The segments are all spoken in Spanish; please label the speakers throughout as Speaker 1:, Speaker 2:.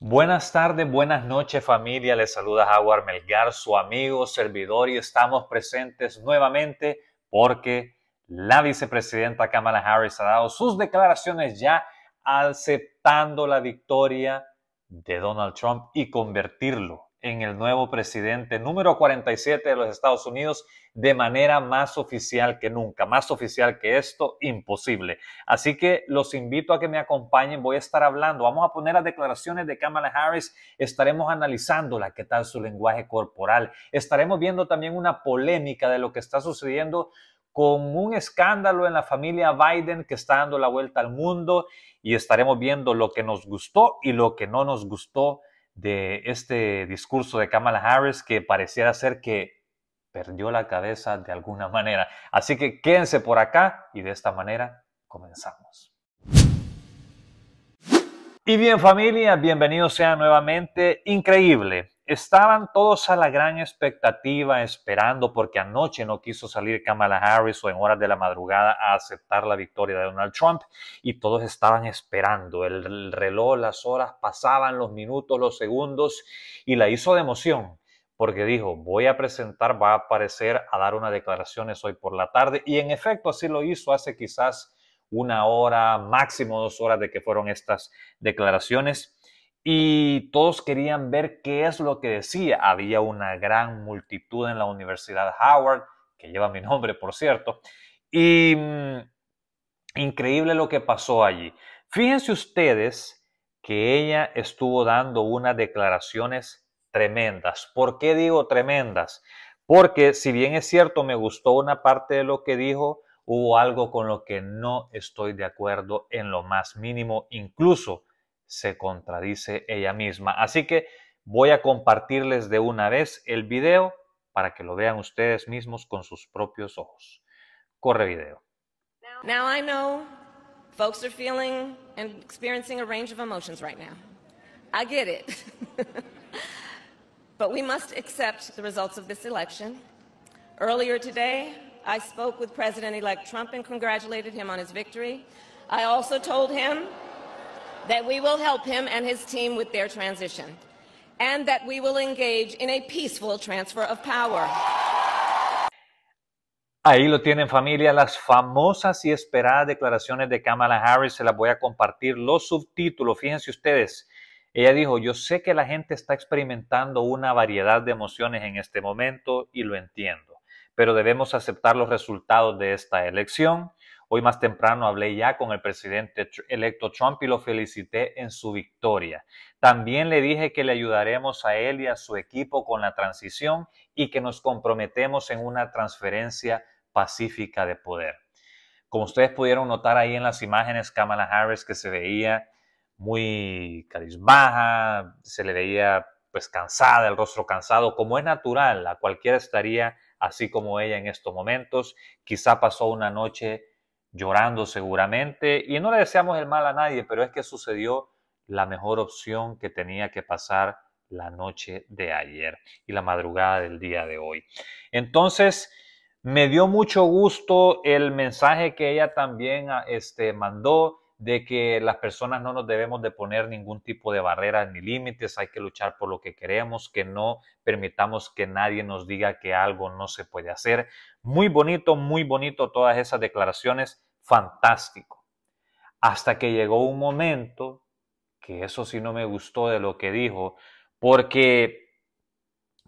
Speaker 1: Buenas tardes, buenas noches familia, les saluda Jaguar Melgar, su amigo, servidor y estamos presentes nuevamente porque la vicepresidenta Kamala Harris ha dado sus declaraciones ya aceptando la victoria de Donald Trump y convertirlo en el nuevo presidente número 47 de los Estados Unidos de manera más oficial que nunca, más oficial que esto, imposible. Así que los invito a que me acompañen, voy a estar hablando, vamos a poner las declaraciones de Kamala Harris, estaremos analizándola, qué tal su lenguaje corporal, estaremos viendo también una polémica de lo que está sucediendo con un escándalo en la familia Biden que está dando la vuelta al mundo y estaremos viendo lo que nos gustó y lo que no nos gustó de este discurso de Kamala Harris que pareciera ser que perdió la cabeza de alguna manera. Así que quédense por acá y de esta manera comenzamos. Y bien familia, bienvenidos sean nuevamente. Increíble Estaban todos a la gran expectativa esperando porque anoche no quiso salir Kamala Harris o en horas de la madrugada a aceptar la victoria de Donald Trump y todos estaban esperando. El reloj, las horas pasaban, los minutos, los segundos y la hizo de emoción porque dijo, voy a presentar, va a aparecer a dar unas declaraciones hoy por la tarde y en efecto así lo hizo hace quizás una hora, máximo dos horas de que fueron estas declaraciones y todos querían ver qué es lo que decía. Había una gran multitud en la Universidad Howard, que lleva mi nombre, por cierto, y mm, increíble lo que pasó allí. Fíjense ustedes que ella estuvo dando unas declaraciones tremendas. ¿Por qué digo tremendas? Porque si bien es cierto, me gustó una parte de lo que dijo, hubo algo con lo que no estoy de acuerdo en lo más mínimo, incluso se contradice ella misma. Así que voy a compartirles de una vez el video para que lo vean ustedes mismos con sus propios ojos. Corre video. Now I know folks are feeling and experiencing a range of emotions right now. I get it. but we must accept the results of this election. Earlier today, I spoke with President elect Trump and congratulated him on his victory. I also told him that we will help him and his team with their transition, and that we will engage in a peaceful transfer Ahí lo tienen familia, las famosas y esperadas declaraciones de Kamala Harris, se las voy a compartir los subtítulos, fíjense ustedes. Ella dijo, yo sé que la gente está experimentando una variedad de emociones en este momento y lo entiendo, pero debemos aceptar los resultados de esta elección Hoy más temprano hablé ya con el presidente electo Trump y lo felicité en su victoria. También le dije que le ayudaremos a él y a su equipo con la transición y que nos comprometemos en una transferencia pacífica de poder. Como ustedes pudieron notar ahí en las imágenes, Kamala Harris que se veía muy carismaja, se le veía pues cansada, el rostro cansado, como es natural, a cualquiera estaría así como ella en estos momentos. Quizá pasó una noche llorando seguramente, y no le deseamos el mal a nadie, pero es que sucedió la mejor opción que tenía que pasar la noche de ayer y la madrugada del día de hoy. Entonces, me dio mucho gusto el mensaje que ella también ah, este, mandó de que las personas no nos debemos de poner ningún tipo de barreras ni límites, hay que luchar por lo que queremos, que no permitamos que nadie nos diga que algo no se puede hacer. Muy bonito, muy bonito todas esas declaraciones fantástico. Hasta que llegó un momento, que eso sí no me gustó de lo que dijo, porque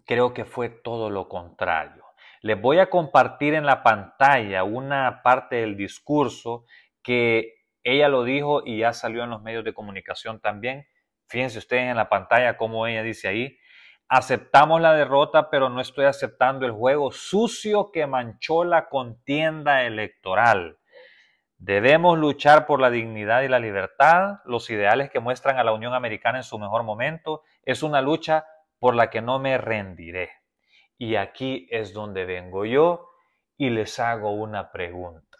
Speaker 1: creo que fue todo lo contrario. Les voy a compartir en la pantalla una parte del discurso que ella lo dijo y ya salió en los medios de comunicación también. Fíjense ustedes en la pantalla cómo ella dice ahí, aceptamos la derrota, pero no estoy aceptando el juego sucio que manchó la contienda electoral. Debemos luchar por la dignidad y la libertad, los ideales que muestran a la Unión Americana en su mejor momento. Es una lucha por la que no me rendiré. Y aquí es donde vengo yo y les hago una pregunta.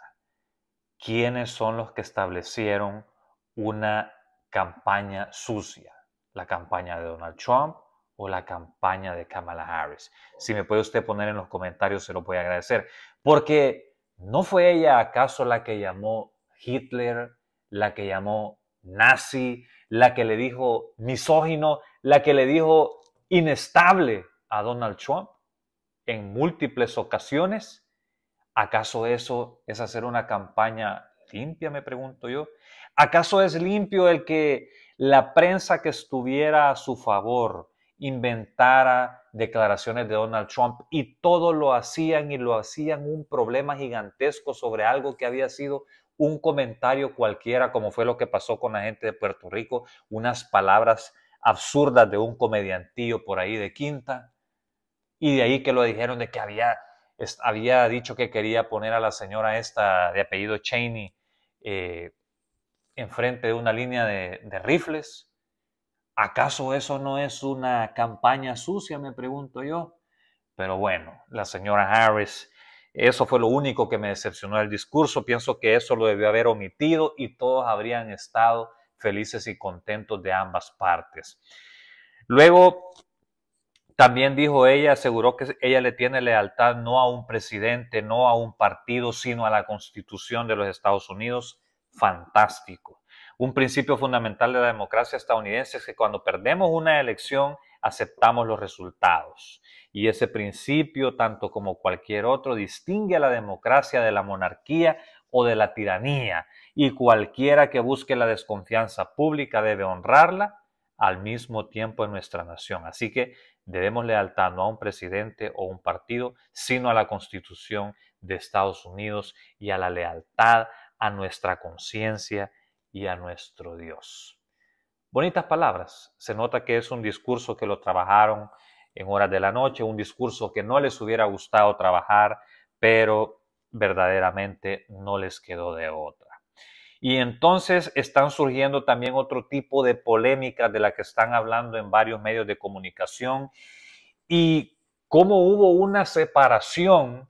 Speaker 1: ¿Quiénes son los que establecieron una campaña sucia? ¿La campaña de Donald Trump o la campaña de Kamala Harris? Si me puede usted poner en los comentarios, se lo voy a agradecer. Porque ¿No fue ella acaso la que llamó Hitler, la que llamó nazi, la que le dijo misógino, la que le dijo inestable a Donald Trump en múltiples ocasiones? ¿Acaso eso es hacer una campaña limpia, me pregunto yo? ¿Acaso es limpio el que la prensa que estuviera a su favor, inventara declaraciones de Donald Trump y todo lo hacían y lo hacían un problema gigantesco sobre algo que había sido un comentario cualquiera, como fue lo que pasó con la gente de Puerto Rico, unas palabras absurdas de un comediantillo por ahí de Quinta, y de ahí que lo dijeron de que había, había dicho que quería poner a la señora esta de apellido Cheney eh, enfrente de una línea de rifles ¿Acaso eso no es una campaña sucia, me pregunto yo? Pero bueno, la señora Harris, eso fue lo único que me decepcionó del discurso. Pienso que eso lo debió haber omitido y todos habrían estado felices y contentos de ambas partes. Luego, también dijo ella, aseguró que ella le tiene lealtad no a un presidente, no a un partido, sino a la constitución de los Estados Unidos. Fantástico. Un principio fundamental de la democracia estadounidense es que cuando perdemos una elección aceptamos los resultados. Y ese principio, tanto como cualquier otro, distingue a la democracia de la monarquía o de la tiranía. Y cualquiera que busque la desconfianza pública debe honrarla al mismo tiempo en nuestra nación. Así que debemos lealtad no a un presidente o un partido, sino a la Constitución de Estados Unidos y a la lealtad a nuestra conciencia y a nuestro Dios. Bonitas palabras. Se nota que es un discurso que lo trabajaron en horas de la noche, un discurso que no les hubiera gustado trabajar, pero verdaderamente no les quedó de otra. Y entonces están surgiendo también otro tipo de polémica de la que están hablando en varios medios de comunicación y cómo hubo una separación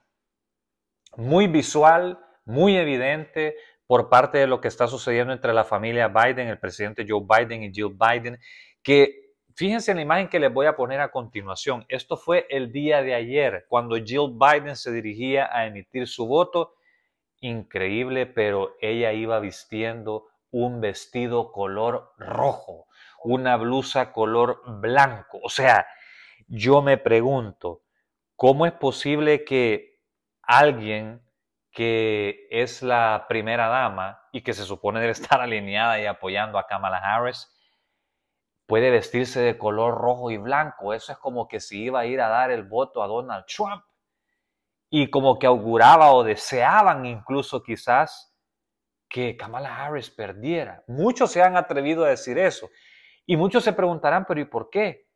Speaker 1: muy visual, muy evidente por parte de lo que está sucediendo entre la familia Biden, el presidente Joe Biden y Jill Biden, que fíjense en la imagen que les voy a poner a continuación. Esto fue el día de ayer, cuando Jill Biden se dirigía a emitir su voto. Increíble, pero ella iba vistiendo un vestido color rojo, una blusa color blanco. O sea, yo me pregunto, ¿cómo es posible que alguien que es la primera dama y que se supone debe estar alineada y apoyando a Kamala Harris, puede vestirse de color rojo y blanco. Eso es como que si iba a ir a dar el voto a Donald Trump y como que auguraba o deseaban incluso quizás que Kamala Harris perdiera. Muchos se han atrevido a decir eso y muchos se preguntarán, pero ¿y por qué?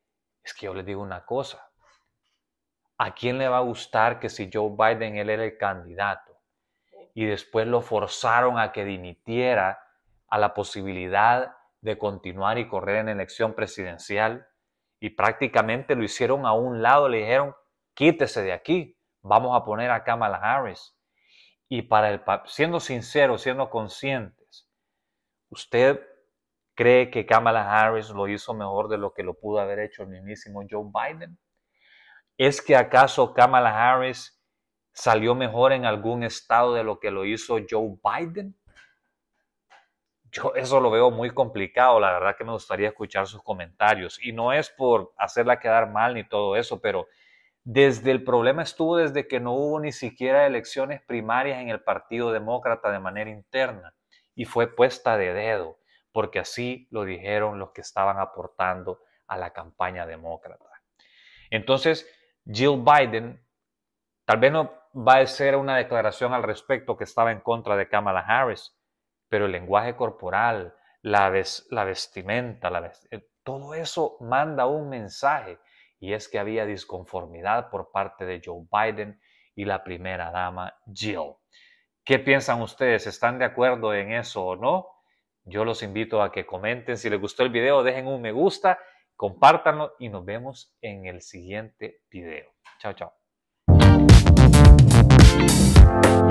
Speaker 1: Es que yo les digo una cosa. ¿A quién le va a gustar que si Joe Biden él era el candidato? y después lo forzaron a que dimitiera a la posibilidad de continuar y correr en elección presidencial y prácticamente lo hicieron a un lado, le dijeron, quítese de aquí, vamos a poner a Kamala Harris. Y para el siendo sincero siendo conscientes, usted cree que Kamala Harris lo hizo mejor de lo que lo pudo haber hecho el mismísimo Joe Biden. ¿Es que acaso Kamala Harris salió mejor en algún estado de lo que lo hizo Joe Biden? Yo eso lo veo muy complicado, la verdad que me gustaría escuchar sus comentarios. Y no es por hacerla quedar mal ni todo eso, pero desde el problema estuvo desde que no hubo ni siquiera elecciones primarias en el Partido Demócrata de manera interna. Y fue puesta de dedo, porque así lo dijeron los que estaban aportando a la campaña demócrata. Entonces, Jill Biden, tal vez no va a ser una declaración al respecto que estaba en contra de Kamala Harris, pero el lenguaje corporal, la, vestimenta, eh, todo eso manda un mensaje y es que había disconformidad por parte de Joe Biden y la primera dama Jill. ¿Qué piensan ustedes? ¿Están de acuerdo en eso o no? Yo los invito a que comenten. Si les gustó el video, dejen un me gusta, compártanlo y nos vemos en el siguiente video. Chao, chao. you